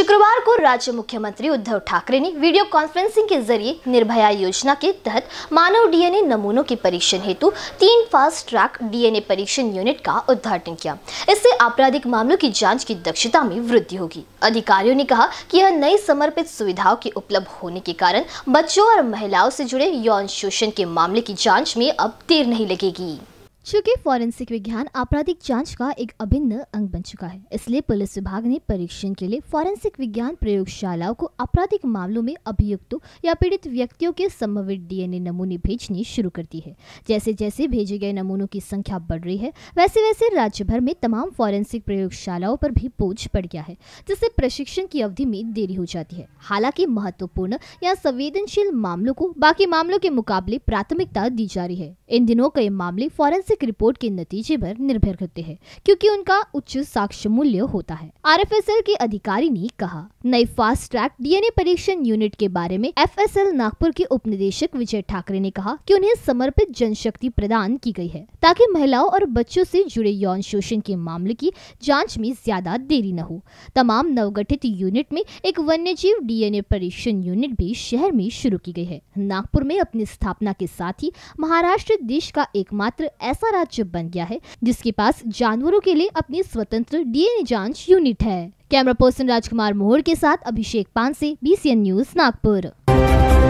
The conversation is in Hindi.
शुक्रवार को राज्य मुख्यमंत्री उद्धव ठाकरे ने वीडियो कॉन्फ्रेंसिंग के जरिए निर्भया योजना के तहत मानव डीएनए नमूनों के परीक्षण हेतु तीन फास्ट ट्रैक डीएनए परीक्षण यूनिट का उद्घाटन किया इससे आपराधिक मामलों की जांच की दक्षता में वृद्धि होगी अधिकारियों ने कहा कि यह नई समर्पित सुविधाओं के उपलब्ध होने के कारण बच्चों और महिलाओं से जुड़े यौन शोषण के मामले की जाँच में अब देर नहीं लगेगी चूंकि फॉरेंसिक विज्ञान आपराधिक जांच का एक अभिन्न अंग बन चुका है इसलिए पुलिस विभाग ने परीक्षण के लिए फॉरेंसिक विज्ञान प्रयोगशालाओं को आपराधिक मामलों में अभियुक्तों या पीड़ित व्यक्तियों के संभवित डीएनए नमूने भेजने शुरू कर दी है जैसे जैसे भेजे गए नमूनों की संख्या बढ़ रही है वैसे वैसे राज्य भर में तमाम फॉरेंसिक प्रयोगशालाओं पर भी बोझ पड़ गया है जिससे प्रशिक्षण की अवधि में देरी हो जाती है हालांकि महत्वपूर्ण या संवेदनशील मामलों को बाकी मामलों के मुकाबले प्राथमिकता दी जा रही है इन दिनों कई मामले फॉरेंसिक फॉरेंसिक रिपोर्ट के नतीजे पर निर्भर करते हैं क्योंकि उनका उच्च साक्ष्य मूल्य होता है आर के अधिकारी ने कहा नए फास्ट ट्रैक डीएनए परीक्षण यूनिट के बारे में एफ नागपुर के उप निदेशक विजय ठाकरे ने कहा कि उन्हें समर्पित जनशक्ति प्रदान की गई है ताकि महिलाओं और बच्चों से जुड़े यौन शोषण के मामले की जाँच में ज्यादा देरी न हो तमाम नवगठित यूनिट में एक वन्यजीव डीएनए परीक्षण यूनिट भी शहर में शुरू की गई है नागपुर में अपनी स्थापना के साथ ही महाराष्ट्र देश का एकमात्र एस ऐसा राज्य बन गया है जिसके पास जानवरों के लिए अपनी स्वतंत्र डीएनए जांच यूनिट है कैमरा पर्सन राजकुमार मोहर के साथ अभिषेक पानसे बी न्यूज नागपुर